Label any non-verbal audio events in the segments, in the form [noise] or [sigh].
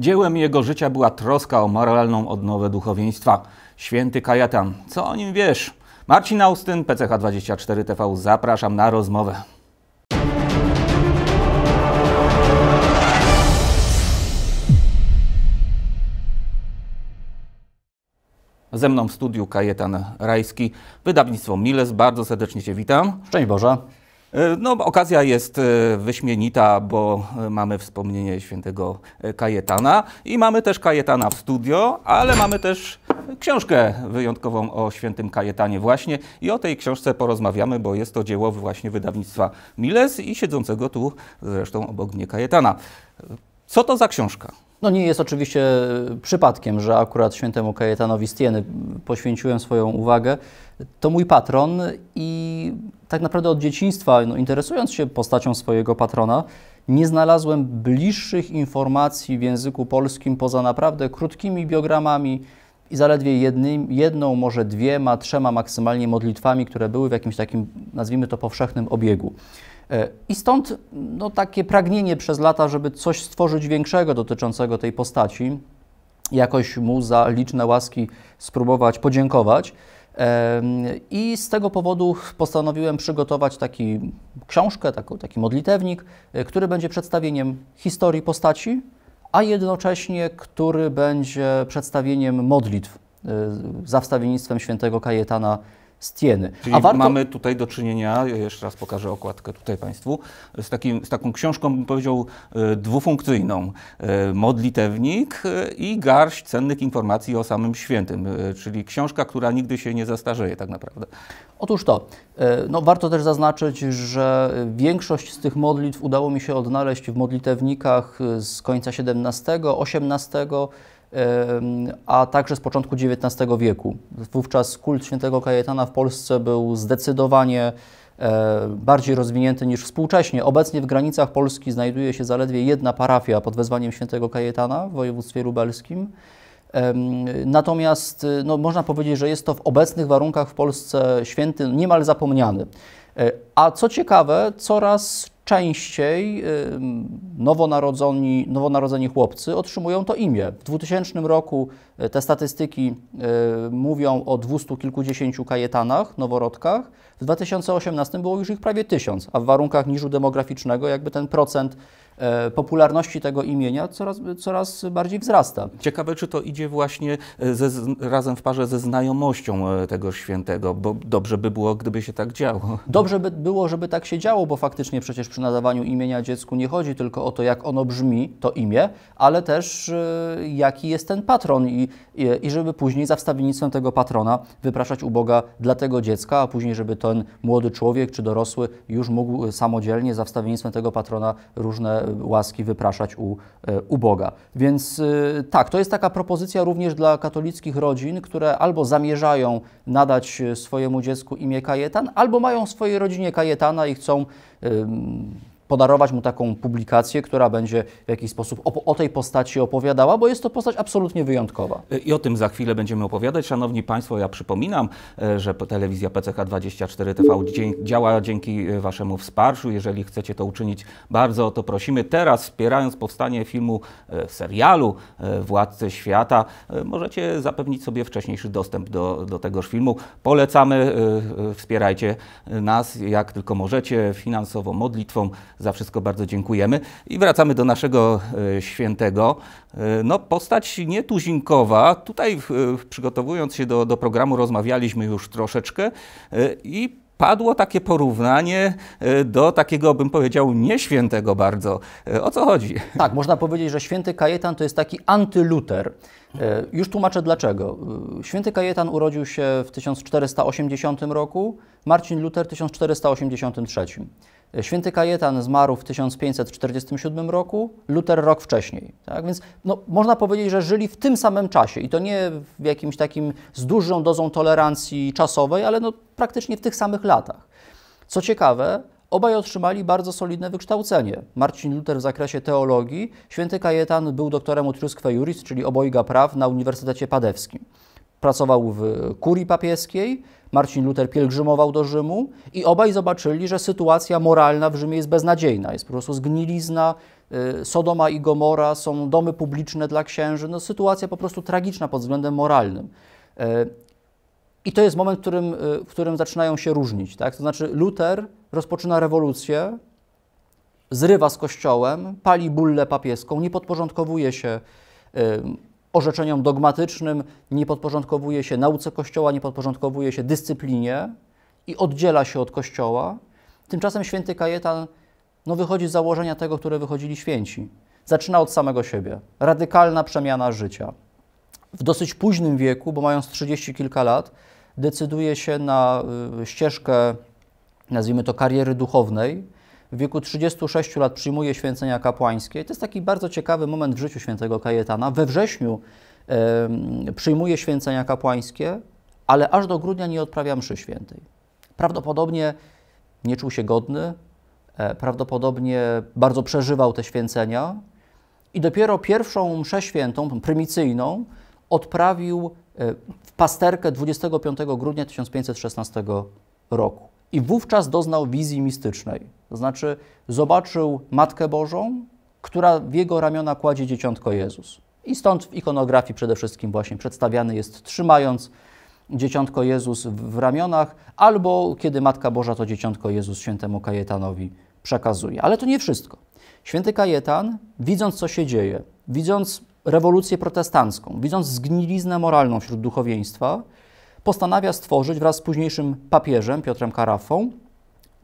Dziełem jego życia była troska o moralną odnowę duchowieństwa. Święty Kajatan, co o nim wiesz? Marcin Austyn, PCH24 TV, zapraszam na rozmowę. Ze mną w studiu Kajetan Rajski, wydawnictwo Miles. Bardzo serdecznie Cię witam. Szczęść Boże. E, no, okazja jest e, wyśmienita, bo e, mamy wspomnienie świętego Kajetana i mamy też Kajetana w studio, ale mamy też książkę wyjątkową o świętym Kajetanie właśnie i o tej książce porozmawiamy, bo jest to dzieło właśnie wydawnictwa Miles i siedzącego tu zresztą obok mnie Kajetana. Co to za książka? No nie jest oczywiście e, przypadkiem, że akurat świętemu Kajetanowi Stieny poświęciłem swoją uwagę. To mój patron i tak naprawdę od dzieciństwa, no, interesując się postacią swojego patrona, nie znalazłem bliższych informacji w języku polskim poza naprawdę krótkimi biogramami i zaledwie jednym, jedną, może dwiema, trzema maksymalnie modlitwami, które były w jakimś takim, nazwijmy to, powszechnym obiegu. I stąd no, takie pragnienie przez lata, żeby coś stworzyć większego dotyczącego tej postaci, jakoś mu za liczne łaski spróbować podziękować. I z tego powodu postanowiłem przygotować taki książkę, taki modlitewnik, e, który będzie przedstawieniem historii postaci, a jednocześnie który będzie przedstawieniem modlitw e, za wstawiennictwem świętego Kajetana Stieny. Czyli A warto... mamy tutaj do czynienia, jeszcze raz pokażę okładkę tutaj Państwu, z, takim, z taką książką, bym powiedział, e, dwufunkcyjną. E, modlitewnik e, i garść cennych informacji o samym świętym, czyli książka, która nigdy się nie zastarzeje tak naprawdę. Otóż to. No, warto też zaznaczyć, że większość z tych modlitw udało mi się odnaleźć w modlitewnikach z końca XVII, XVIII a także z początku XIX wieku. Wówczas kult świętego Kajetana w Polsce był zdecydowanie e, bardziej rozwinięty niż współcześnie. Obecnie w granicach Polski znajduje się zaledwie jedna parafia pod wezwaniem świętego Kajetana w województwie lubelskim. Natomiast e, no, można powiedzieć, że jest to w obecnych warunkach w Polsce święty niemal zapomniany. E, a co ciekawe, coraz częściej nowonarodzeni, nowonarodzeni chłopcy otrzymują to imię. W 2000 roku e, te statystyki e, mówią o 200 kilkudziesięciu kajetanach, noworodkach. W 2018 było już ich prawie tysiąc, a w warunkach niżu demograficznego jakby ten procent E, popularności tego imienia coraz, coraz bardziej wzrasta. Ciekawe, czy to idzie właśnie e, ze, razem w parze ze znajomością e, tego świętego, bo dobrze by było, gdyby się tak działo. [laughs] Dobrze by było, żeby tak się działo, bo faktycznie przecież przy nadawaniu imienia dziecku nie chodzi tylko o to, jak ono brzmi, to imię, ale też jaki jest ten patron i, i, i żeby później za wstawiennictwem tego patrona wypraszać uboga dla tego dziecka, a później, żeby ten młody człowiek czy dorosły już mógł samodzielnie za wstawiennictwem tego patrona różne łaski wypraszać u, e, u Boga. Więc e, tak, to jest taka propozycja również dla katolickich rodzin, które albo zamierzają nadać e, swojemu dziecku imię Kajetan, albo mają w swojej rodzinie Kajetana i chcą podarować mu taką publikację, która będzie w jakiś sposób o, o, tej postaci opowiadała, bo jest to postać absolutnie wyjątkowa. I o tym za chwilę będziemy opowiadać. Szanowni Państwo, ja przypominam, e, że telewizja PCH24 TV działa dzięki e, Waszemu wsparciu. Jeżeli chcecie to uczynić, bardzo o to prosimy. Teraz wspierając powstanie filmu, e, serialu Władcy Świata, możecie zapewnić sobie wcześniejszy dostęp do, do tegoż filmu. Polecamy, wspierajcie nas jak tylko możecie, finansowo, modlitwą za wszystko bardzo dziękujemy. I wracamy do naszego e, świętego. E, no, postać nietuzinkowa. Tutaj przygotowując się do, do programu rozmawialiśmy już troszeczkę e, i padło takie porównanie do takiego, bym powiedział, nieświętego bardzo. O co chodzi? Tak, można powiedzieć, że święty Kajetan to jest taki antyluter. Już tłumaczę dlaczego. Święty Kajetan urodził się w 1480 roku, Marcin Luter 1483. Święty Kajetan zmarł w 1547 roku, Luther rok wcześniej. Tak? Więc no, można powiedzieć, że żyli w tym samym czasie i to nie w jakimś takim z dużą dozą tolerancji czasowej, ale no, praktycznie w tych samych latach. Co ciekawe, obaj otrzymali bardzo solidne wykształcenie. Marcin Luther w zakresie teologii, święty Kajetan był doktorem utrusque juris, czyli obojga praw na Uniwersytecie Padewskim. Pracował w kurii papieskiej, Marcin Luther pielgrzymował do Rzymu i obaj zobaczyli, że sytuacja moralna w Rzymie jest beznadziejna, jest po prostu zgnilizna, y, Sodoma i Gomora, są domy publiczne dla księży, no sytuacja po prostu tragiczna pod względem moralnym. Y, I to jest moment, w którym, y, w którym zaczynają się różnić. Tak? To znaczy, Luther rozpoczyna rewolucję, zrywa z kościołem, pali bullę papieską, nie podporządkowuje się orzeczeniom dogmatycznym, nie podporządkowuje się nauce Kościoła, nie podporządkowuje się dyscyplinie i oddziela się od Kościoła. Tymczasem święty Kajetan no, wychodzi z założenia tego, które wychodzili święci. Zaczyna od samego siebie. Radykalna przemiana życia. W dosyć późnym wieku, bo mając 30 kilka lat, decyduje się na y, ścieżkę, nazwijmy to, kariery duchownej w wieku 36 lat przyjmuje święcenia kapłańskie. To jest taki bardzo ciekawy moment w życiu świętego Kajetana. We wrześniu y, przyjmuje święcenia kapłańskie, ale aż do grudnia nie odprawia mszy świętej. Prawdopodobnie nie czuł się godny, e, prawdopodobnie bardzo przeżywał te święcenia i dopiero pierwszą mszę świętą, prymicyjną, odprawił e, w pasterkę 25 grudnia 1516 roku. I wówczas doznał wizji mistycznej. To znaczy zobaczył Matkę Bożą, która w jego ramiona kładzie dzieciątko Jezus. I stąd w ikonografii przede wszystkim właśnie przedstawiany jest trzymając dzieciątko Jezus w ramionach, albo kiedy Matka Boża to dzieciątko Jezus świętemu Kajetanowi przekazuje. Ale to nie wszystko. Święty Kajetan, widząc co się dzieje, widząc rewolucję protestancką, widząc zgniliznę moralną wśród duchowieństwa, postanawia stworzyć wraz z późniejszym papieżem Piotrem Karafą,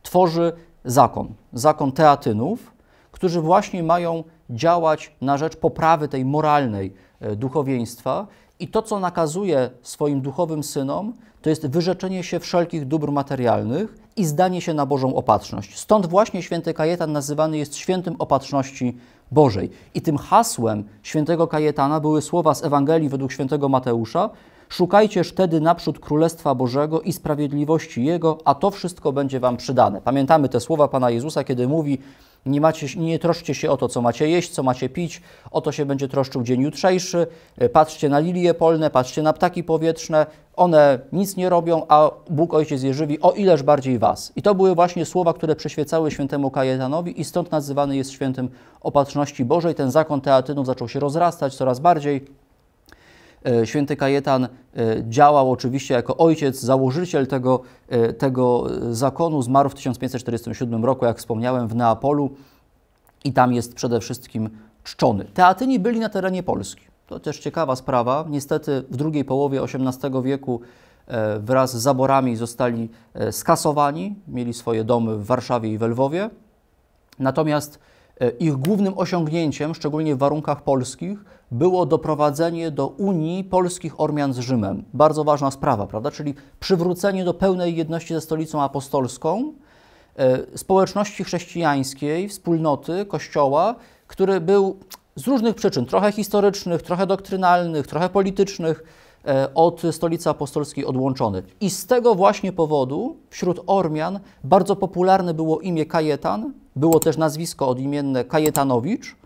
tworzy zakon, zakon teatynów, którzy właśnie mają działać na rzecz poprawy tej moralnej e, duchowieństwa. I to, co nakazuje swoim duchowym synom, to jest wyrzeczenie się wszelkich dóbr materialnych i zdanie się na Bożą opatrzność. Stąd właśnie święty Kajetan nazywany jest świętym opatrzności Bożej. I tym hasłem świętego Kajetana były słowa z Ewangelii według świętego Mateusza, Szukajcież wtedy naprzód Królestwa Bożego i sprawiedliwości Jego, a to wszystko będzie wam przydane. Pamiętamy te słowa Pana Jezusa, kiedy mówi, nie, macie, nie troszcie się o to, co macie jeść, co macie pić, o to się będzie troszczył dzień jutrzejszy. E, patrzcie na lilie polne, patrzcie na ptaki powietrzne, one nic nie robią, a Bóg Ojciec je żywi, o ileż bardziej was. I to były właśnie słowa, które przyświecały świętemu Kajetanowi i stąd nazywany jest świętym opatrzności Bożej. Ten zakon teatynów zaczął się rozrastać coraz bardziej. E, święty Kajetan e, działał oczywiście jako ojciec, założyciel tego, e, tego zakonu. Zmarł w 1547 roku, jak wspomniałem, w Neapolu i tam jest przede wszystkim czczony. Teatyni byli na terenie Polski. To też ciekawa sprawa. Niestety w drugiej połowie XVIII wieku wraz z zaborami zostali skasowani, mieli swoje domy w Warszawie i we Lwowie. Natomiast E, ich głównym osiągnięciem, szczególnie w warunkach polskich, było doprowadzenie do Unii polskich Ormian z Rzymem. Bardzo ważna sprawa, prawda? Czyli przywrócenie do pełnej jedności ze stolicą apostolską e, społeczności chrześcijańskiej, wspólnoty, kościoła, który był z różnych przyczyn, trochę historycznych, trochę doktrynalnych, trochę politycznych, e, od stolicy apostolskiej odłączony. I z tego właśnie powodu wśród Ormian bardzo popularne było imię Kajetan, było też nazwisko odimienne Kajetanowicz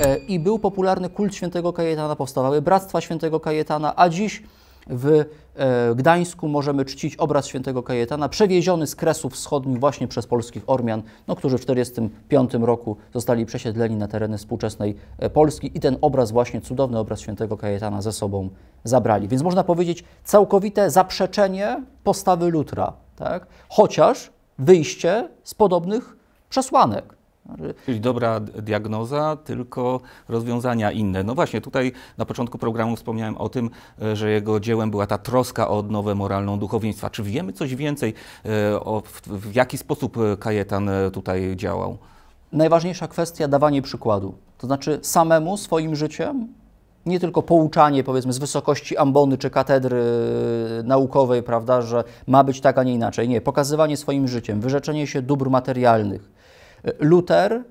e, i był popularny kult świętego Kajetana, powstawały bractwa świętego Kajetana, a dziś w e, Gdańsku możemy czcić obraz świętego Kajetana, przewieziony z Kresów Wschodnich właśnie przez polskich Ormian, no, którzy w 1945 roku zostali przesiedleni na tereny współczesnej e, Polski i ten obraz, właśnie cudowny obraz świętego Kajetana ze sobą zabrali. Więc można powiedzieć całkowite zaprzeczenie postawy Lutra, tak? chociaż wyjście z podobnych przesłanek. Czyli dobra diagnoza, tylko rozwiązania inne. No właśnie, tutaj na początku programu wspomniałem o tym, e, że jego dziełem była ta troska o odnowę moralną duchowieństwa. Czy wiemy coś więcej, e, o, w, w jaki sposób e, Kajetan tutaj działał? Najważniejsza kwestia dawanie przykładu. To znaczy samemu swoim życiem, nie tylko pouczanie, powiedzmy, z wysokości ambony czy katedry naukowej, prawda, że ma być tak, a nie inaczej. Nie, pokazywanie swoim życiem, wyrzeczenie się dóbr materialnych, Luther, e,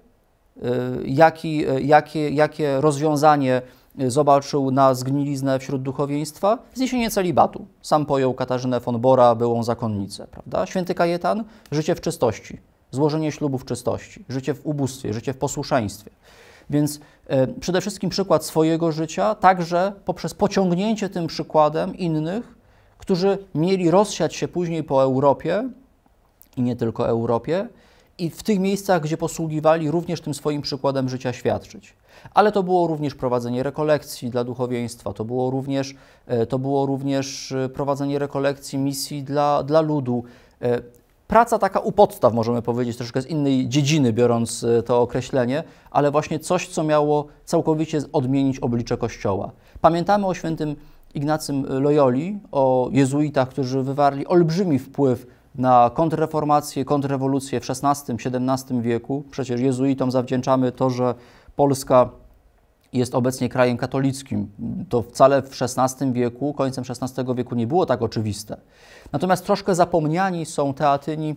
jaki, e, jakie, jakie rozwiązanie zobaczył na zgniliznę wśród duchowieństwa? Zniesienie celibatu. Sam pojął Katarzynę von Bora, byłą zakonnicę, prawda? Święty Kajetan, życie w czystości, złożenie ślubów w czystości, życie w ubóstwie, życie w posłuszeństwie. Więc e, przede wszystkim przykład swojego życia, także poprzez pociągnięcie tym przykładem innych, którzy mieli rozsiać się później po Europie i nie tylko Europie, i w tych miejscach, gdzie posługiwali, również tym swoim przykładem życia świadczyć. Ale to było również prowadzenie rekolekcji dla duchowieństwa, to było również, e, to było również e, prowadzenie rekolekcji misji dla, dla ludu. E, praca taka u podstaw, możemy powiedzieć, troszkę z innej dziedziny, biorąc to określenie, ale właśnie coś, co miało całkowicie odmienić oblicze Kościoła. Pamiętamy o świętym Ignacym Loyoli, o jezuitach, którzy wywarli olbrzymi wpływ na kontrreformację, kontrrewolucję w XVI-XVII wieku. Przecież jezuitom zawdzięczamy to, że Polska jest obecnie krajem katolickim. To wcale w XVI wieku, końcem XVI wieku nie było tak oczywiste. Natomiast troszkę zapomniani są teatyni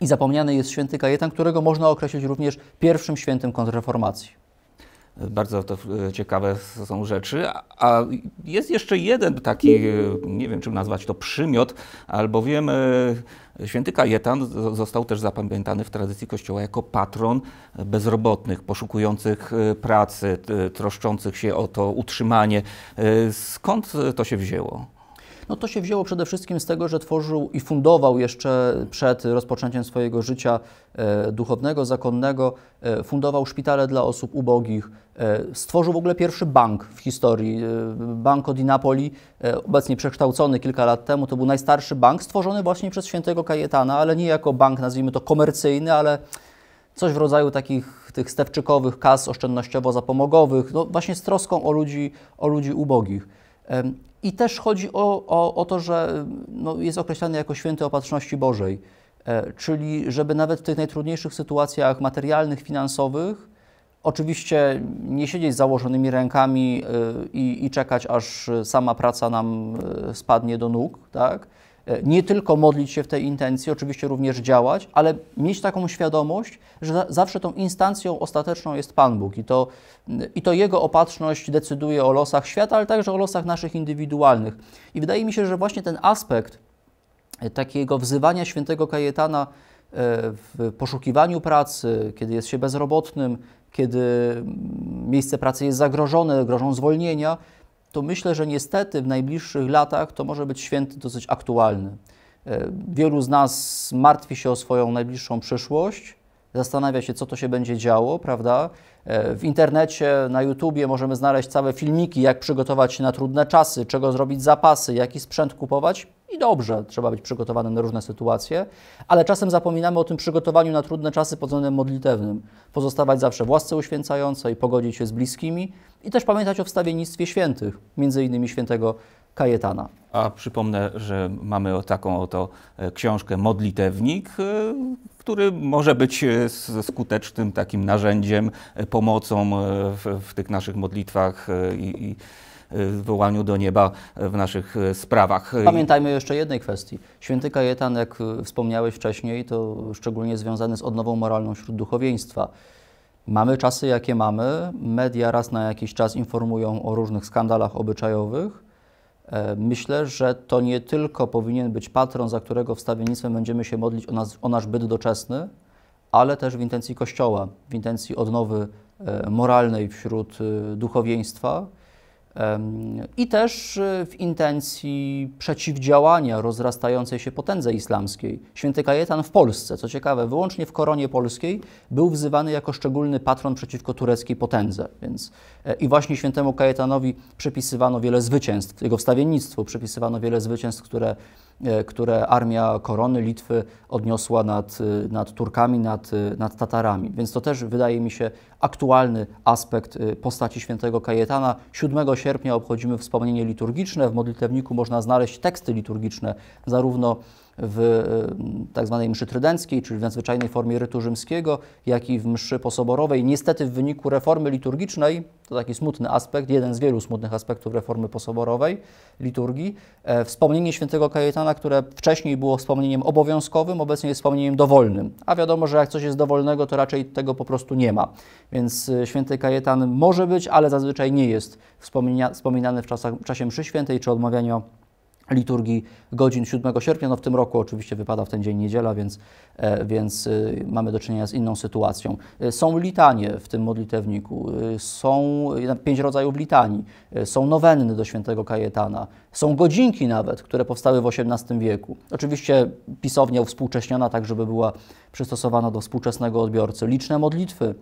i zapomniany jest święty Kajetan, którego można określić również pierwszym świętym kontrreformacji. Bardzo to e, ciekawe są rzeczy. A jest jeszcze jeden taki, e, nie wiem czym nazwać to, przymiot, albowiem e, święty Kajetan został też zapamiętany w tradycji Kościoła jako patron bezrobotnych, poszukujących pracy, troszczących się o to utrzymanie. Skąd to się wzięło? No to się wzięło przede wszystkim z tego, że tworzył i fundował jeszcze przed rozpoczęciem swojego życia e, duchownego, zakonnego, e, fundował szpitale dla osób ubogich, e, stworzył w ogóle pierwszy bank w historii, Banco di Napoli, obecnie przekształcony kilka lat temu, to był najstarszy bank stworzony właśnie przez świętego Kajetana, ale nie jako bank, nazwijmy to komercyjny, ale coś w rodzaju takich tych stewczykowych kas oszczędnościowo-zapomogowych, no właśnie z troską o ludzi, o ludzi ubogich. I też chodzi o, o, o to, że no, jest określany jako święty opatrzności Bożej, e, czyli żeby nawet w tych najtrudniejszych sytuacjach materialnych, finansowych, oczywiście nie siedzieć z założonymi rękami e, i, i czekać, aż sama praca nam e, spadnie do nóg, tak? E, nie tylko modlić się w tej intencji, oczywiście również działać, ale mieć taką świadomość, że zawsze tą instancją ostateczną jest Pan Bóg i to, i to Jego opatrzność decyduje o losach świata, ale także o losach naszych indywidualnych. I wydaje mi się, że właśnie ten aspekt e, takiego wzywania świętego Kajetana e, w poszukiwaniu pracy, kiedy jest się bezrobotnym, kiedy mm, miejsce pracy jest zagrożone, grożą zwolnienia, to myślę, że niestety w najbliższych latach to może być święty dosyć aktualny. E, wielu z nas martwi się o swoją najbliższą przyszłość, zastanawia się, co to się będzie działo, prawda? E, w internecie, na YouTubie możemy znaleźć całe filmiki, jak przygotować się na trudne czasy, czego zrobić zapasy, jaki sprzęt kupować. I dobrze, trzeba być przygotowanym na różne sytuacje, ale czasem zapominamy o tym przygotowaniu na trudne czasy pod względem modlitewnym. Pozostawać zawsze w łasce uświęcającej, pogodzić się z bliskimi i też pamiętać o wstawiennictwie świętych, między innymi świętego Kajetana. A przypomnę, że mamy taką oto e, książkę Modlitewnik, e, który może być e, skutecznym takim narzędziem, pomocą w, w tych naszych modlitwach i, i wołaniu do nieba w naszych e, sprawach. Pamiętajmy jeszcze jednej kwestii. Święty Kajetan, jak wspomniałeś wcześniej, to szczególnie związany z odnową moralną wśród duchowieństwa. Mamy czasy, jakie mamy. Media raz na jakiś czas informują o różnych skandalach obyczajowych. E, myślę, że to nie tylko powinien być patron, za którego wstawiennictwem będziemy się modlić o, nas, o nasz byt doczesny, ale też w intencji Kościoła, w intencji odnowy e, moralnej wśród duchowieństwa, i też y, w intencji przeciwdziałania rozrastającej się potędze islamskiej. Święty Kajetan w Polsce, co ciekawe, wyłącznie w koronie polskiej, był wzywany jako szczególny patron przeciwko tureckiej potędze, więc E, I właśnie świętemu Kajetanowi przepisywano wiele zwycięstw, jego wstawiennictwu przepisywano wiele zwycięstw, które, e, które armia korony Litwy odniosła nad, e, nad Turkami, nad, nad Tatarami. Więc to też wydaje mi się aktualny aspekt postaci świętego Kajetana. 7 sierpnia obchodzimy wspomnienie liturgiczne. W modlitewniku można znaleźć teksty liturgiczne, zarówno w e, tzw. Tak mszy trydenckiej, czyli w nadzwyczajnej formie rytu rzymskiego, jak i w mszy posoborowej. Niestety w wyniku reformy liturgicznej, to taki smutny aspekt, jeden z wielu smutnych aspektów reformy posoborowej liturgii, e, wspomnienie świętego Kajetana, które wcześniej było wspomnieniem obowiązkowym, obecnie jest wspomnieniem dowolnym. A wiadomo, że jak coś jest dowolnego, to raczej tego po prostu nie ma. Więc e, święty Kajetan może być, ale zazwyczaj nie jest wspomina wspominany w, czasach, w czasie mszy świętej czy odmawiania liturgii godzin 7 sierpnia. No w tym roku oczywiście wypada w ten dzień niedziela, więc, e, więc e, mamy do czynienia z inną sytuacją. E, są litanie w tym modlitewniku, są pięć rodzajów litanii, są nowenny do świętego Kajetana, są godzinki nawet, które powstały w XVIII wieku. Oczywiście pisownia współcześniona tak, żeby była przystosowana do współczesnego odbiorcy. Liczne modlitwy,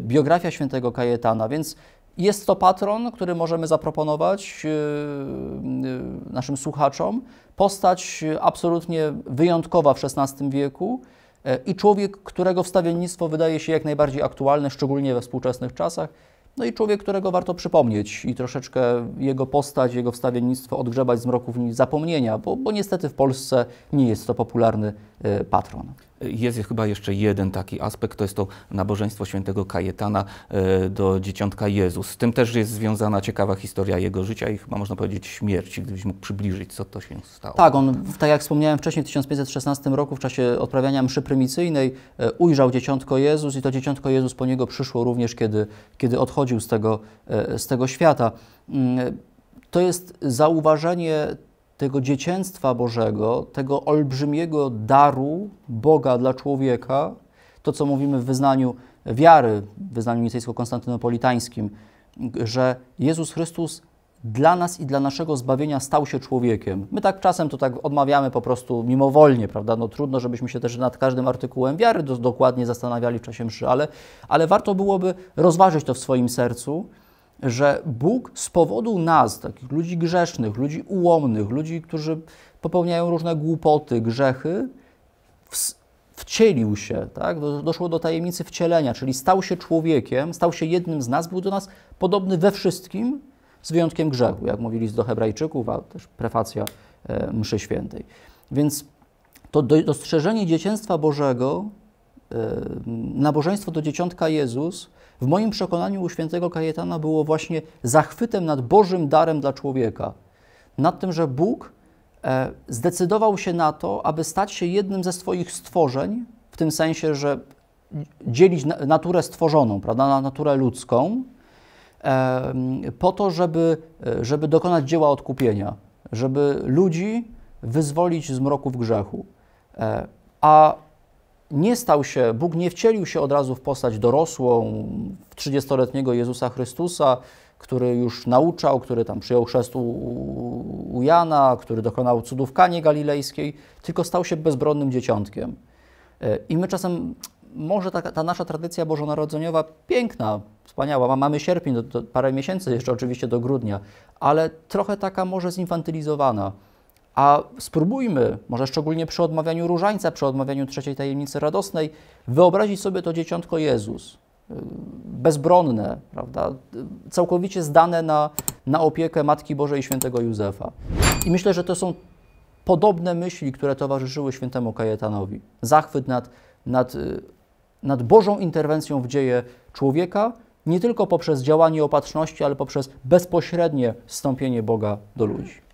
biografia świętego Kajetana, więc jest to patron, który możemy zaproponować e, e, naszym słuchaczom. Postać absolutnie wyjątkowa w XVI wieku e, i człowiek, którego wstawiennictwo wydaje się jak najbardziej aktualne, szczególnie we współczesnych czasach. No i człowiek, którego warto przypomnieć i troszeczkę jego postać, jego wstawiennictwo odgrzebać z mroków zapomnienia, bo, bo niestety w Polsce nie jest to popularny patron. Jest chyba jeszcze jeden taki aspekt, to jest to nabożeństwo świętego Kajetana e, do dzieciątka Jezus. Z tym też jest związana ciekawa historia jego życia i chyba można powiedzieć śmierci, gdybyś mógł przybliżyć, co to się stało. Tak, on, tak jak wspomniałem wcześniej, w 1516 roku w czasie odprawiania mszy prymicyjnej e, ujrzał dzieciątko Jezus i to dzieciątko Jezus po niego przyszło również, kiedy, kiedy odchodził z tego, e, z tego świata. Mm, to jest zauważenie tego dziecięstwa Bożego, tego olbrzymiego daru Boga dla człowieka, to co mówimy w wyznaniu wiary, w wyznaniu nicejsko-konstantynopolitańskim, że Jezus Chrystus dla nas i dla naszego zbawienia stał się człowiekiem. My tak czasem to tak odmawiamy po prostu mimowolnie, prawda? No trudno, żebyśmy się też nad każdym artykułem wiary dokładnie zastanawiali w czasie mszy, ale, ale warto byłoby rozważyć to w swoim sercu, że Bóg z powodu nas, takich ludzi grzesznych, ludzi ułomnych, ludzi, którzy popełniają różne głupoty, grzechy, wcielił się, tak? doszło do tajemnicy wcielenia, czyli stał się człowiekiem, stał się jednym z nas, był do nas podobny we wszystkim, z wyjątkiem grzechu, jak mówili do Hebrajczyków, a też prefacja e, mszy świętej. Więc to dostrzeżenie dzieciństwa Bożego nabożeństwo do dzieciątka Jezus, w moim przekonaniu u świętego Kajetana było właśnie zachwytem nad Bożym darem dla człowieka. Nad tym, że Bóg e, zdecydował się na to, aby stać się jednym ze swoich stworzeń, w tym sensie, że dzielić naturę stworzoną, prawda, na naturę ludzką, po to, żeby, żeby dokonać dzieła odkupienia, żeby ludzi wyzwolić z mroków grzechu. E, a nie stał się, Bóg nie wcielił się od razu w postać dorosłą, 30-letniego Jezusa Chrystusa, który już nauczał, który tam przyjął chrzest u, u Jana, który dokonał cudów Kanie Galilejskiej, tylko stał się bezbronnym dzieciątkiem. E, I my czasem, może ta, ta nasza tradycja bożonarodzeniowa piękna, wspaniała, mamy sierpień, do, do, parę miesięcy jeszcze oczywiście do grudnia, ale trochę taka może zinfantylizowana. A spróbujmy, może szczególnie przy odmawianiu różańca, przy odmawianiu trzeciej tajemnicy radosnej, wyobrazić sobie to dzieciątko Jezus, y, bezbronne, prawda, y, całkowicie zdane na, na opiekę Matki Bożej i Świętego Józefa. I myślę, że to są podobne myśli, które towarzyszyły świętemu Kajetanowi. Zachwyt nad, nad, y, nad Bożą interwencją w dzieje człowieka, nie tylko poprzez działanie opatrzności, ale poprzez bezpośrednie wstąpienie Boga do ludzi.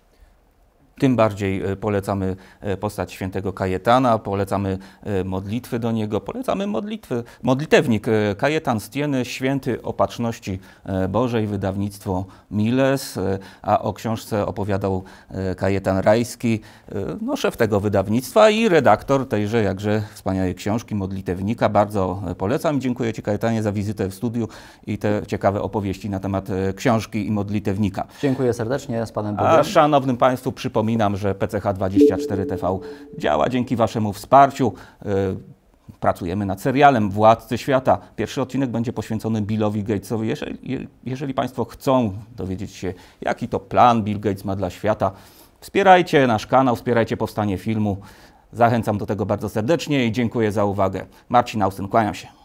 Tym bardziej e, polecamy e, postać świętego Kajetana, polecamy e, modlitwy do niego, polecamy modlitwy. Modlitewnik Kajetan Stieny, święty opatrzności Bożej, wydawnictwo Miles, a o książce opowiadał Kajetan Rajski, no, szef tego wydawnictwa i redaktor tejże jakże wspaniałej książki, modlitewnika. Bardzo polecam. Dziękuję Ci Kajetanie za wizytę w studiu i te ciekawe opowieści na temat książki i modlitewnika. Dziękuję serdecznie, z Panem Bogiem. A szanownym Państwu przypomnę, Przypominam, że PCH24TV działa dzięki Waszemu wsparciu. Y, pracujemy nad serialem Władcy Świata. Pierwszy odcinek będzie poświęcony Billowi Gatesowi. Jeżeli, jeżeli Państwo chcą dowiedzieć się, jaki to plan Bill Gates ma dla świata, wspierajcie nasz kanał, wspierajcie powstanie filmu. Zachęcam do tego bardzo serdecznie i dziękuję za uwagę. Marcin Austyn, kłaniam się.